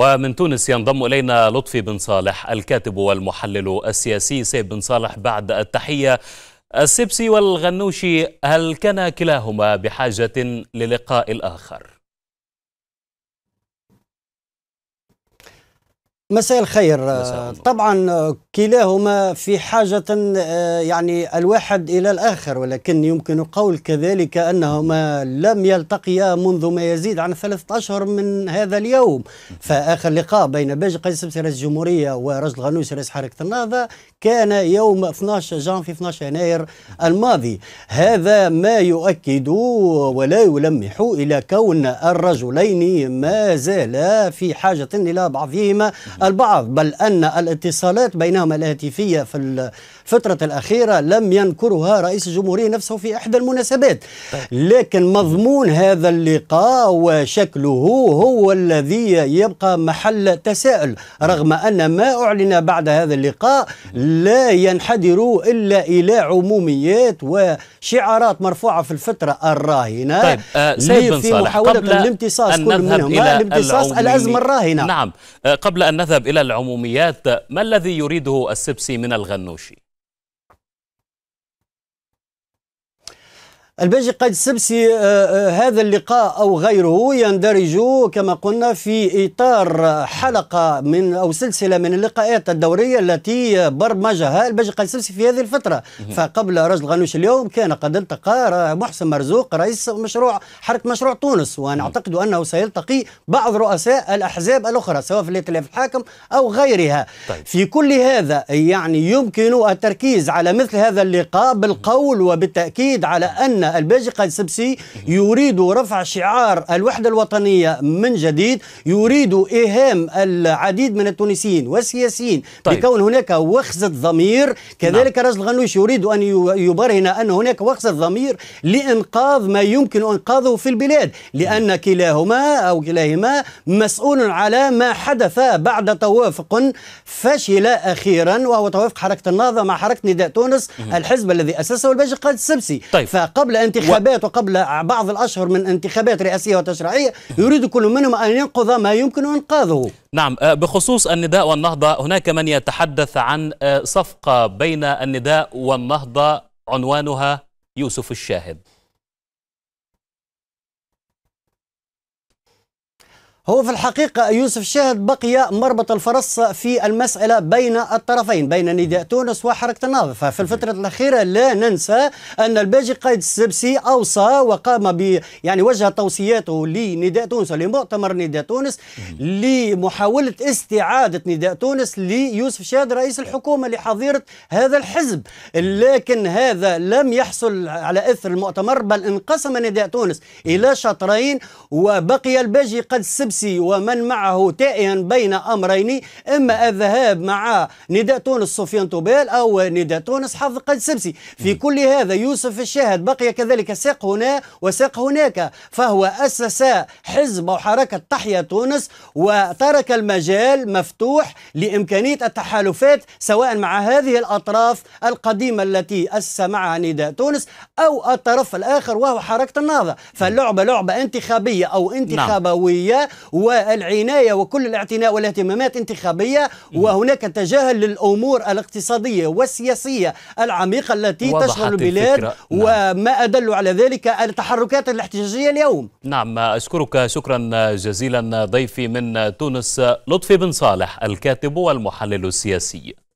ومن تونس ينضم إلينا لطفي بن صالح الكاتب والمحلل السياسي سيب بن صالح بعد التحية السبسي والغنوشي هل كان كلاهما بحاجة للقاء الآخر؟ مساء الخير مساء آه، طبعا آه، كلاهما في حاجة آه، يعني الواحد إلى الآخر ولكن يمكن قول كذلك أنهما لم يلتقيا منذ ما يزيد عن ثلاثة أشهر من هذا اليوم فآخر لقاء بين باجي قيس رئيس الجمهورية ورجل غنوش رئيس حركة النهضة كان يوم 12 جان في 12 يناير الماضي هذا ما يؤكد ولا يلمح إلى كون الرجلين ما زالا في حاجة إلى بعضهما البعض بل أن الاتصالات بينهما الهاتفية في الفترة الأخيرة لم ينكرها رئيس الجمهورية نفسه في إحدى المناسبات طيب. لكن مضمون هذا اللقاء وشكله هو الذي يبقى محل تساؤل رغم أن ما أعلن بعد هذا اللقاء لا ينحدر إلا إلى عموميات وشعارات مرفوعة في الفترة الراهنة طيب آه، سيد بن صالح في محاولة الامتصاص كل منهم الامتصاص الأزمة الراهنة نعم آه، قبل أن نذهب إلى العموميات ما الذي يريده السبسي من الغنوشي الباجي قد سبسي آه، آه، هذا اللقاء أو غيره يندرج كما قلنا في إطار حلقة من أو سلسلة من اللقاءات الدورية التي برمجها الباجي قد سبسي في هذه الفترة فقبل رجل غنوش اليوم كان قد التقى محسن مرزوق رئيس مشروع حركة مشروع تونس وأنا أعتقد أنه سيلتقي بعض رؤساء الأحزاب الأخرى سواء في الائتلاف الحاكم أو غيرها طيب. في كل هذا يعني يمكن التركيز على مثل هذا اللقاء بالقول وبالتأكيد على أن الباجي سبسي يريد رفع شعار الوحدة الوطنية من جديد يريد إيهام العديد من التونسيين والسياسيين طيب. بكون هناك وخزة ضمير كذلك نعم. رجل غنوش يريد أن يبرهن أن هناك وخزة ضمير لإنقاذ ما يمكن إنقاذه في البلاد لأن كلاهما أو كلاهما مسؤول على ما حدث بعد توافق فشل أخيرا وهو توافق حركة النهضة مع حركة نداء تونس الحزب الذي أسسه الباجي قائد السبسي طيب. فقبل انتخابات وقبل بعض الأشهر من انتخابات رئاسية وتشريعية يريد كل منهم أن ينقذ ما يمكن إنقاذه نعم آه، بخصوص النداء والنهضة هناك من يتحدث عن آه، صفقة بين النداء والنهضة عنوانها يوسف الشاهد هو في الحقيقة يوسف شاهد بقي مربط الفرس في المسألة بين الطرفين بين نداء تونس وحركة النهضة ففي الفترة الأخيرة لا ننسى أن الباجي قايد السبسي أوصى وقام ب يعني وجه توصياته لنداء تونس لمؤتمر نداء تونس لمحاولة استعادة نداء تونس ليوسف شاهد رئيس الحكومة لحظيرة هذا الحزب لكن هذا لم يحصل على إثر المؤتمر بل انقسم نداء تونس إلى شطرين وبقي الباجي قايد السبسي السيسي ومن معه تائها بين أمرين إما الذهاب مع نداء تونس سفيان طوبال أو نداء تونس حافظ قد سبسي في كل هذا يوسف الشاهد بقي كذلك ساق هنا وساق هناك فهو أسس حزب وحركة تحيا تونس وترك المجال مفتوح لإمكانية التحالفات سواء مع هذه الأطراف القديمة التي أسس معها نداء تونس أو الطرف الآخر وهو حركة النهضة فاللعبة لعبة انتخابية أو نعم. انتخابوية نعم. والعناية وكل الاعتناء والاهتمامات انتخابية وهناك تجاهل للأمور الاقتصادية والسياسية العميقة التي تشغل البلاد نعم. وما أدل على ذلك التحركات الاحتجاجية اليوم نعم أشكرك شكرا جزيلا ضيفي من تونس لطفي بن صالح الكاتب والمحلل السياسي